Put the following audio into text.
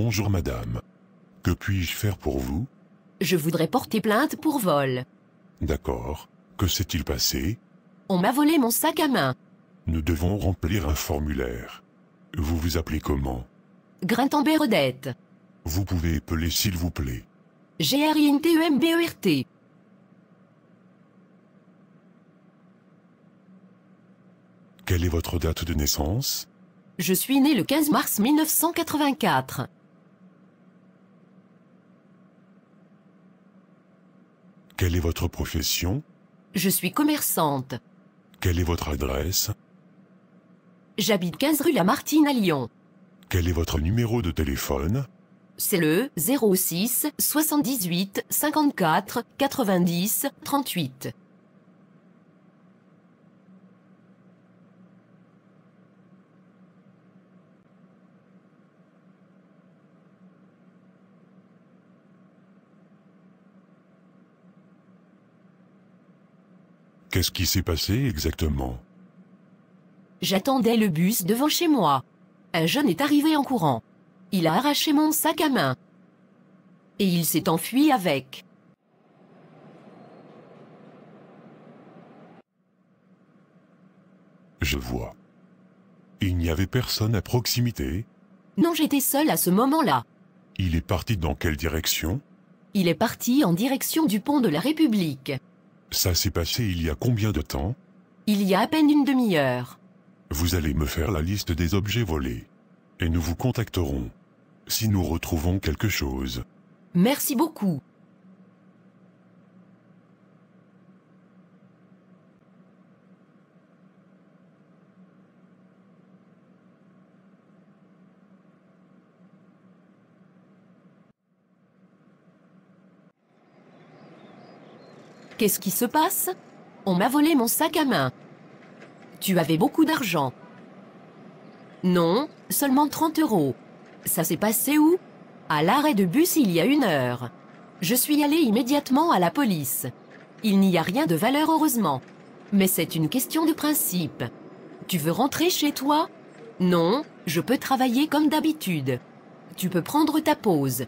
Bonjour madame. Que puis-je faire pour vous Je voudrais porter plainte pour vol. D'accord. Que s'est-il passé On m'a volé mon sac à main. Nous devons remplir un formulaire. Vous vous appelez comment Grintember Vous pouvez appeler s'il vous plaît. G-R-I-N-T-E-M-B-E-R-T. E e Quelle est votre date de naissance Je suis né le 15 mars 1984. Quelle est votre profession Je suis commerçante. Quelle est votre adresse J'habite 15 rue Lamartine à Lyon. Quel est votre numéro de téléphone C'est le 06 78 54 90 38. Qu'est-ce qui s'est passé exactement J'attendais le bus devant chez moi. Un jeune est arrivé en courant. Il a arraché mon sac à main. Et il s'est enfui avec. Je vois. Il n'y avait personne à proximité Non, j'étais seule à ce moment-là. Il est parti dans quelle direction Il est parti en direction du pont de la République. Ça s'est passé il y a combien de temps Il y a à peine une demi-heure. Vous allez me faire la liste des objets volés. Et nous vous contacterons. Si nous retrouvons quelque chose. Merci beaucoup. Qu'est-ce qui se passe On m'a volé mon sac à main. Tu avais beaucoup d'argent. Non, seulement 30 euros. Ça s'est passé où À l'arrêt de bus il y a une heure. Je suis allé immédiatement à la police. Il n'y a rien de valeur heureusement. Mais c'est une question de principe. Tu veux rentrer chez toi Non, je peux travailler comme d'habitude. Tu peux prendre ta pause.